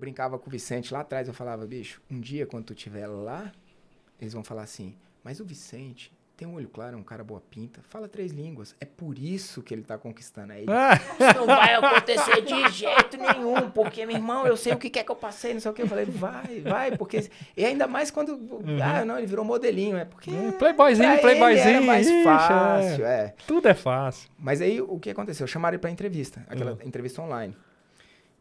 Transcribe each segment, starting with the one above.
brincava com o Vicente lá atrás, eu falava, bicho, um dia quando tu estiver lá, eles vão falar assim, mas o Vicente tem um olho claro, é um cara boa pinta, fala três línguas. É por isso que ele tá conquistando aí. Ah. Isso não vai acontecer de jeito nenhum, porque, meu irmão, eu sei o que quer que eu passei, não sei o que. Eu falei, vai, vai, porque. E ainda mais quando. Uhum. Ah, não, ele virou modelinho, é porque. É, playboyzinho, playboyzinho. mais Ixi, é. fácil, é. é. Tudo é fácil. Mas aí o que aconteceu? Chamaram ele pra entrevista, aquela uhum. entrevista online.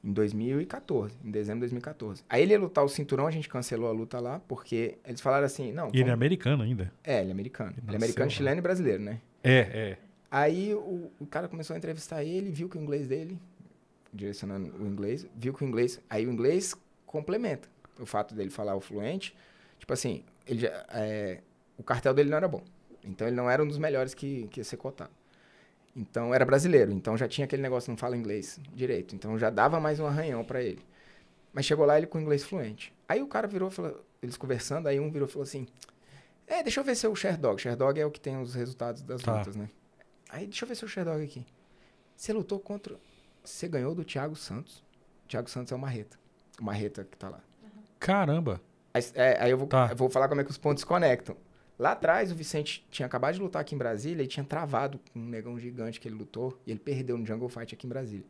Em 2014, em dezembro de 2014. Aí ele ia lutar o cinturão, a gente cancelou a luta lá, porque eles falaram assim, não... E como... ele é americano ainda. É, ele é americano. Ele, ele é americano, chileno e brasileiro, né? É, é. Aí o, o, cara começou a entrevistar ele, viu que o inglês dele, direcionando o inglês, viu que o inglês... Aí o inglês complementa o fato dele falar o fluente. Tipo assim, ele já, é, o cartel dele não era bom. Então ele não era um dos melhores que, que ia ser cotado. Então, era brasileiro, então já tinha aquele negócio, não fala inglês direito. Então, já dava mais um arranhão para ele. Mas chegou lá ele com inglês fluente. Aí o cara virou, falou, eles conversando, aí um virou e falou assim: É, deixa eu ver seu Sherdog. Sherdog é o que tem os resultados das tá. lutas, né? Aí deixa eu ver seu Sherdog aqui. Você lutou contra. Você ganhou do Thiago Santos. O Thiago Santos é o Marreta. O Marreta que tá lá. Caramba! Aí, é, aí eu, vou, tá. eu vou falar como é que os pontos conectam. Lá atrás, o Vicente tinha acabado de lutar aqui em Brasília e tinha travado com um negão gigante que ele lutou. E ele perdeu no Jungle Fight aqui em Brasília.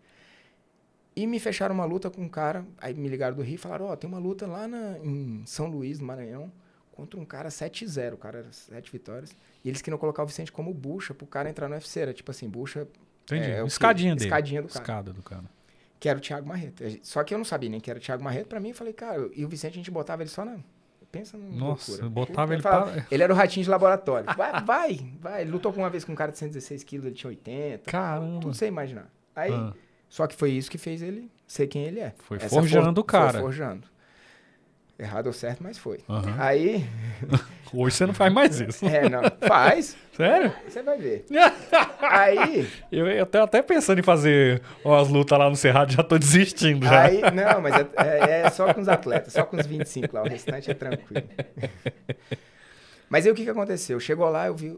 E me fecharam uma luta com um cara. Aí me ligaram do Rio e falaram: Ó, oh, tem uma luta lá na, em São Luís, no Maranhão, contra um cara 7-0. O cara era 7 vitórias. E eles queriam colocar o Vicente como bucha pro cara entrar no UFC. Era tipo assim: bucha. Entendi. É, é escadinha dele. Escadinha do cara. Escada do cara. Que era o Thiago Marreto. Só que eu não sabia nem que era o Thiago Marreto. Pra mim, eu falei: Cara, e o Vicente a gente botava ele só na Pensa no. Nossa, loucura. botava ele, falava, Ele era o ratinho de laboratório. Vai, vai, vai. Ele lutou uma vez com um cara de 116 quilos, ele tinha 80. Caramba. Tudo sem imaginar. Aí, ah. só que foi isso que fez ele ser quem ele é. Foi Essa forjando o cara. Foi forjando. Errado ou certo, mas foi. Uhum. Aí. Hoje você não faz mais isso. É, não. Faz. Sério? Você vai ver. aí. Eu, eu tô até pensando em fazer umas lutas lá no Cerrado, já tô desistindo. Já. Aí, não, mas é, é, é só com os atletas, só com os 25 lá. O restante é tranquilo. mas aí o que, que aconteceu? Chegou lá, eu vi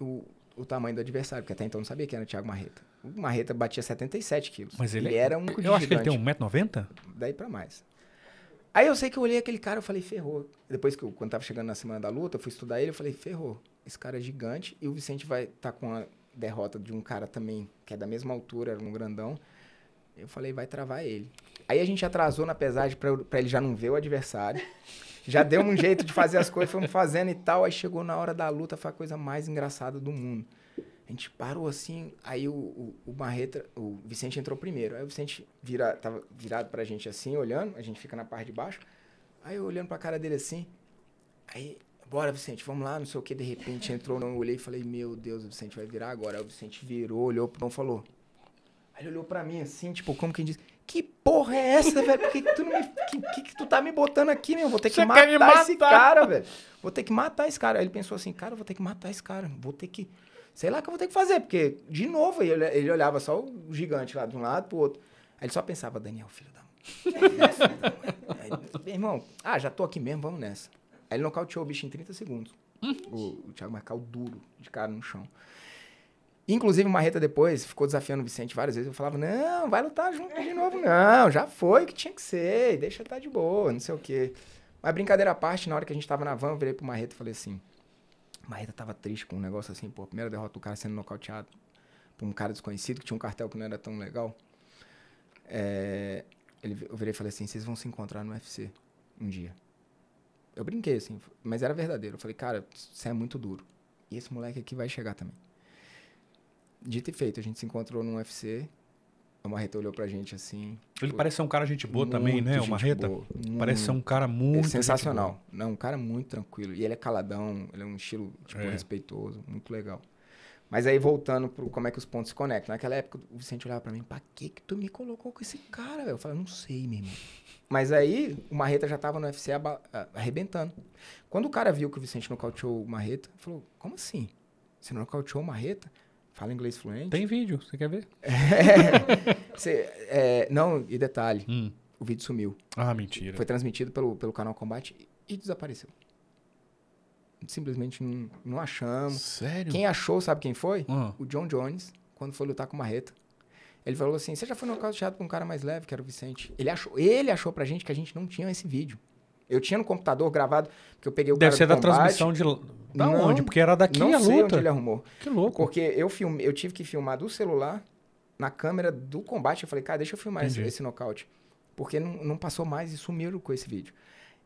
o, o tamanho do adversário, porque até então não sabia que era o Thiago Marreta. O Marreta batia 77 quilos. Mas ele, ele é era um. Eu gigante. acho que ele tem 1,90m? Daí pra mais. Aí eu sei que eu olhei aquele cara, eu falei, ferrou. Depois que eu, quando tava chegando na semana da luta, eu fui estudar ele, eu falei, ferrou. Esse cara é gigante e o Vicente vai estar tá com a derrota de um cara também, que é da mesma altura, era um grandão. Eu falei, vai travar ele. Aí a gente atrasou na pesagem para ele já não ver o adversário. Já deu um jeito de fazer as coisas, fomos fazendo e tal. Aí chegou na hora da luta, foi a coisa mais engraçada do mundo. A gente parou assim, aí o, o, o o Vicente entrou primeiro. Aí o Vicente vira, tava virado pra gente assim, olhando, a gente fica na parte de baixo. Aí eu olhando pra cara dele assim, aí, bora Vicente, vamos lá, não sei o que, de repente entrou, não olhei e falei, meu Deus, o Vicente vai virar agora. Aí o Vicente virou, olhou pro e falou. Aí ele olhou pra mim assim, tipo, como quem diz, que porra é essa, velho? Por que, que tu, me, que, que, que, tu tá me botando aqui, meu? Vou ter que Você matar, matar esse cara, velho. Vou ter que matar esse cara. Aí ele pensou assim, cara, eu vou ter que matar esse cara. Vou ter que sei lá o que eu vou ter que fazer, porque, de novo, ele, ele olhava só o gigante lá de um lado pro outro. Aí ele só pensava, Daniel, filho da mãe. Meu irmão, ah, já tô aqui mesmo, vamos nessa. Aí ele nocauteou o bicho em 30 segundos. o, uhum. o Thiago Marcal duro, de cara no chão. Inclusive, o Marreta depois ficou desafiando o Vicente várias vezes. Eu falava, não, vai lutar junto de novo, não. Já foi o que tinha que ser. Deixa tá de boa, não sei o quê. Mas brincadeira à parte, na hora que a gente tava na van, eu virei pro Marreta e falei assim... Marreta tava triste com um negócio assim, pô, a primeira derrota do cara sendo nocauteado por um cara desconhecido que tinha um cartel que não era tão legal. É, ele, eu virei e falei assim: vocês vão se encontrar no UFC um dia. Eu brinquei assim, mas era verdadeiro. Eu falei, cara, você é muito duro. E esse moleque aqui vai chegar também. Dito e feito, a gente se encontrou no UFC o Marreta olhou pra gente assim. Ele pô, parece ser um cara gente boa também, né? O Marreta boa, parece ser um cara é muito. É sensacional. Não, um cara muito tranquilo. E ele é caladão, ele é um estilo tipo, é. respeitoso, muito legal. Mas aí voltando pro como é que os pontos se conectam. Naquela época o Vicente olhava pra mim, pra que que tu me colocou com esse cara, velho? Eu falava, não sei, meu irmão. Mas aí o Marreta já tava no UFC arrebentando. Quando o cara viu que o Vicente nocauteou o Marreta, falou, como assim? Você nocauteou o Marreta? Fala inglês fluente. Tem vídeo, você quer ver? É, é, não, e detalhe, hum. o vídeo sumiu. Ah, mentira. Foi transmitido pelo, pelo canal Combate e desapareceu. Simplesmente não, não achamos. Sério? Quem achou, sabe quem foi? Ah. O John Jones, quando foi lutar com o Marreta. Ele falou assim: Você já foi no caso de teatro com um cara mais leve, que era o Vicente? Ele achou, ele achou pra gente que a gente não tinha esse vídeo. Eu tinha no computador gravado, porque eu peguei o Deve ser da combate. transmissão de. Da não, onde? Porque era daqui não a luta. sei onde ele arrumou. Que louco. Porque eu, filme, eu tive que filmar do celular na câmera do combate. Eu falei, cara, deixa eu filmar esse, esse nocaute. Porque não, não passou mais e sumiram com esse vídeo.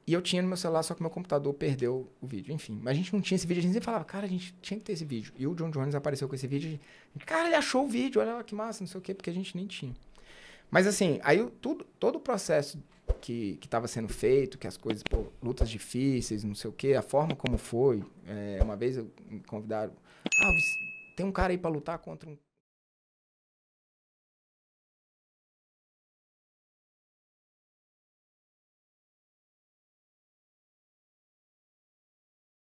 E eu tinha no meu celular, só que meu computador perdeu o vídeo. Enfim, mas a gente não tinha esse vídeo. A gente sempre falava, cara, a gente tinha que ter esse vídeo. E o John Jones apareceu com esse vídeo. Cara, ele achou o vídeo. Olha lá, que massa, não sei o quê, porque a gente nem tinha. Mas assim, aí tudo, todo o processo que estava sendo feito, que as coisas, pô, lutas difíceis, não sei o quê, a forma como foi. É, uma vez eu, me convidaram. Ah, tem um cara aí para lutar contra um